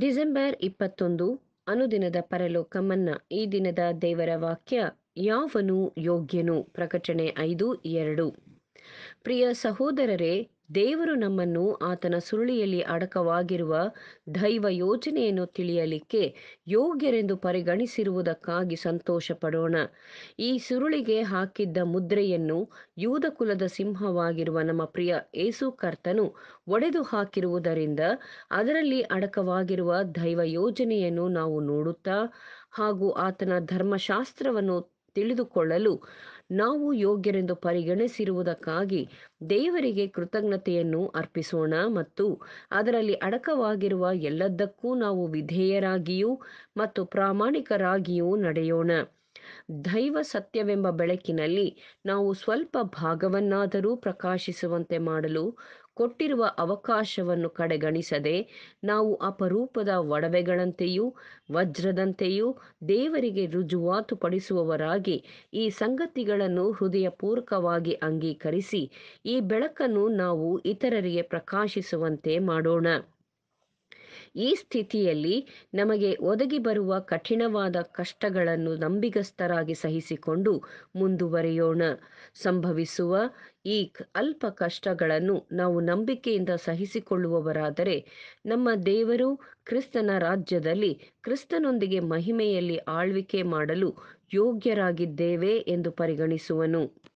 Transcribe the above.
December ಇಪ್ಪತ್ತೊಂದು ಅನುದಿನದ ಪರಲೋಕ ಈ ದಿನದ ದೇವರ ವಾಕ್ಯ ಯಾವನು ಯೋಗ್ಯನು ಪ್ರಕಟಣೆ ಐದು ಎರಡು ಪ್ರಿಯ ಸಹೋದರರೇ ದೇವರು ನಮ್ಮನ್ನು ಆತನ ಸುರುಳಿಯಲ್ಲಿ ಅಡಕವಾಗಿರುವ ದೈವ ಯೋಜನೆಯನ್ನು ತಿಳಿಯಲಿಕ್ಕೆ ಯೋಗ್ಯರೆಂದು ಪರಿಗಣಿಸಿರುವುದಕ್ಕಾಗಿ ಸಂತೋಷ ಪಡೋಣ ಈ ಸುರುಳಿಗೆ ಹಾಕಿದ್ದ ಮುದ್ರೆಯನ್ನು ಯೂದ ಕುಲದ ಸಿಂಹವಾಗಿರುವ ನಮ್ಮ ಪ್ರಿಯ ಏಸು ಕರ್ತನು ಒಡೆದು ಹಾಕಿರುವುದರಿಂದ ಅದರಲ್ಲಿ ಅಡಕವಾಗಿರುವ ದೈವ ಯೋಜನೆಯನ್ನು ನಾವು ನೋಡುತ್ತಾ ಹಾಗೂ ಆತನ ಧರ್ಮಶಾಸ್ತ್ರವನ್ನು ತಿಳಿದುಕೊಳ್ಳಲು ನಾವು ಯೋಗ್ಯರೆಂದು ಪರಿಗಣಿಸಿರುವುದಕ್ಕಾಗಿ ದೇವರಿಗೆ ಕೃತಜ್ಞತೆಯನ್ನು ಅರ್ಪಿಸೋಣ ಮತ್ತು ಅದರಲ್ಲಿ ಅಡಕವಾಗಿರುವ ಎಲ್ಲದಕ್ಕೂ ನಾವು ವಿಧೇಯರಾಗಿಯೂ ಮತ್ತು ಪ್ರಾಮಾಣಿಕರಾಗಿಯೂ ನಡೆಯೋಣ ದೈವ ಸತ್ಯವೆಂಬ ಬೆಳಕಿನಲ್ಲಿ ನಾವು ಸ್ವಲ್ಪ ಭಾಗವನ್ನಾದರೂ ಪ್ರಕಾಶಿಸುವಂತೆ ಮಾಡಲು ಕೊಟ್ಟಿರುವ ಅವಕಾಶವನ್ನು ಕಡೆಗಣಿಸದೆ ನಾವು ಅಪರೂಪದ ಒಡವೆಗಳಂತೆಯೂ ವಜ್ರದಂತೆಯೂ ದೇವರಿಗೆ ಪಡಿಸುವವರಾಗಿ ಈ ಸಂಗತಿಗಳನ್ನು ಹೃದಯಪೂರ್ವಕವಾಗಿ ಅಂಗೀಕರಿಸಿ ಈ ಬೆಳಕನ್ನು ನಾವು ಇತರರಿಗೆ ಪ್ರಕಾಶಿಸುವಂತೆ ಮಾಡೋಣ ಈ ಸ್ಥಿತಿಯಲ್ಲಿ ನಮಗೆ ಒದಗಿ ಬರುವ ಕಠಿಣವಾದ ಕಷ್ಟಗಳನ್ನು ನಂಬಿಗಸ್ತರಾಗಿ ಸಹಿಸಿಕೊಂಡು ಮುಂದುವರಿಯೋಣ ಸಂಭವಿಸುವ ಈ ಅಲ್ಪ ಕಷ್ಟಗಳನ್ನು ನಾವು ನಂಬಿಕೆಯಿಂದ ಸಹಿಸಿಕೊಳ್ಳುವವರಾದರೆ ನಮ್ಮ ದೇವರು ಕ್ರಿಸ್ತನ ರಾಜ್ಯದಲ್ಲಿ ಕ್ರಿಸ್ತನೊಂದಿಗೆ ಮಹಿಮೆಯಲ್ಲಿ ಆಳ್ವಿಕೆ ಮಾಡಲು ಯೋಗ್ಯರಾಗಿದ್ದೇವೆ ಎಂದು ಪರಿಗಣಿಸುವನು